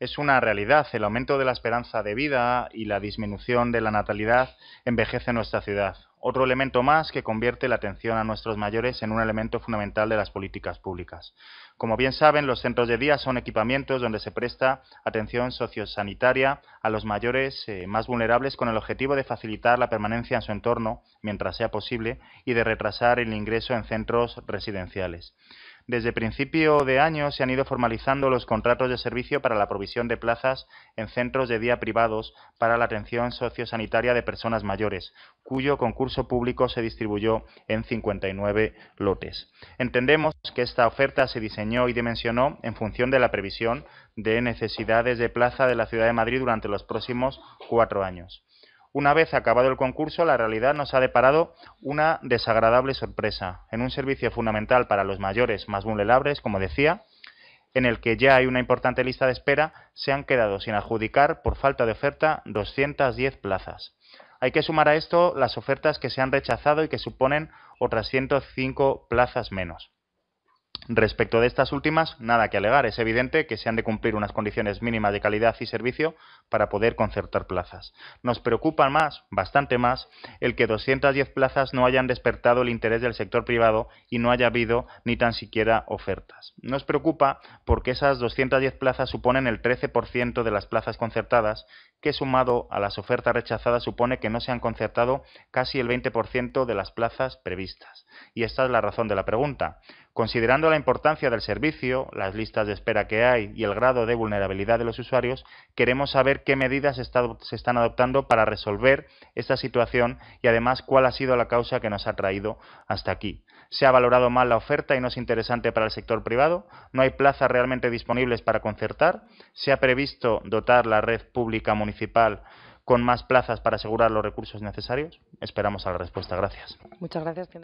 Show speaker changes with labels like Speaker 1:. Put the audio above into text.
Speaker 1: es una realidad. El aumento de la esperanza de vida y la disminución de la natalidad envejece nuestra ciudad. Otro elemento más que convierte la atención a nuestros mayores en un elemento fundamental de las políticas públicas. Como bien saben, los centros de día son equipamientos donde se presta atención sociosanitaria a los mayores eh, más vulnerables con el objetivo de facilitar la permanencia en su entorno mientras sea posible y de retrasar el ingreso en centros residenciales. Desde principio de año se han ido formalizando los contratos de servicio para la provisión de plazas en centros de día privados para la atención sociosanitaria de personas mayores, cuyo concurso público se distribuyó en 59 lotes. Entendemos que esta oferta se diseñó y dimensionó en función de la previsión de necesidades de plaza de la Ciudad de Madrid durante los próximos cuatro años. Una vez acabado el concurso, la realidad nos ha deparado una desagradable sorpresa. En un servicio fundamental para los mayores más vulnerables, como decía, en el que ya hay una importante lista de espera, se han quedado sin adjudicar por falta de oferta 210 plazas. Hay que sumar a esto las ofertas que se han rechazado y que suponen otras 105 plazas menos. Respecto de estas últimas, nada que alegar. Es evidente que se han de cumplir unas condiciones mínimas de calidad y servicio para poder concertar plazas. Nos preocupa más, bastante más, el que 210 plazas no hayan despertado el interés del sector privado y no haya habido ni tan siquiera ofertas. Nos preocupa porque esas 210 plazas suponen el 13% de las plazas concertadas, que sumado a las ofertas rechazadas supone que no se han concertado casi el 20% de las plazas previstas. Y esta es la razón de la pregunta. Considerando la importancia del servicio, las listas de espera que hay y el grado de vulnerabilidad de los usuarios, queremos saber qué medidas se están adoptando para resolver esta situación y además cuál ha sido la causa que nos ha traído hasta aquí. ¿Se ha valorado mal la oferta y no es interesante para el sector privado? ¿No hay plazas realmente disponibles para concertar? ¿Se ha previsto dotar la red pública municipal con más plazas para asegurar los recursos necesarios? Esperamos a la respuesta. Gracias. Muchas gracias,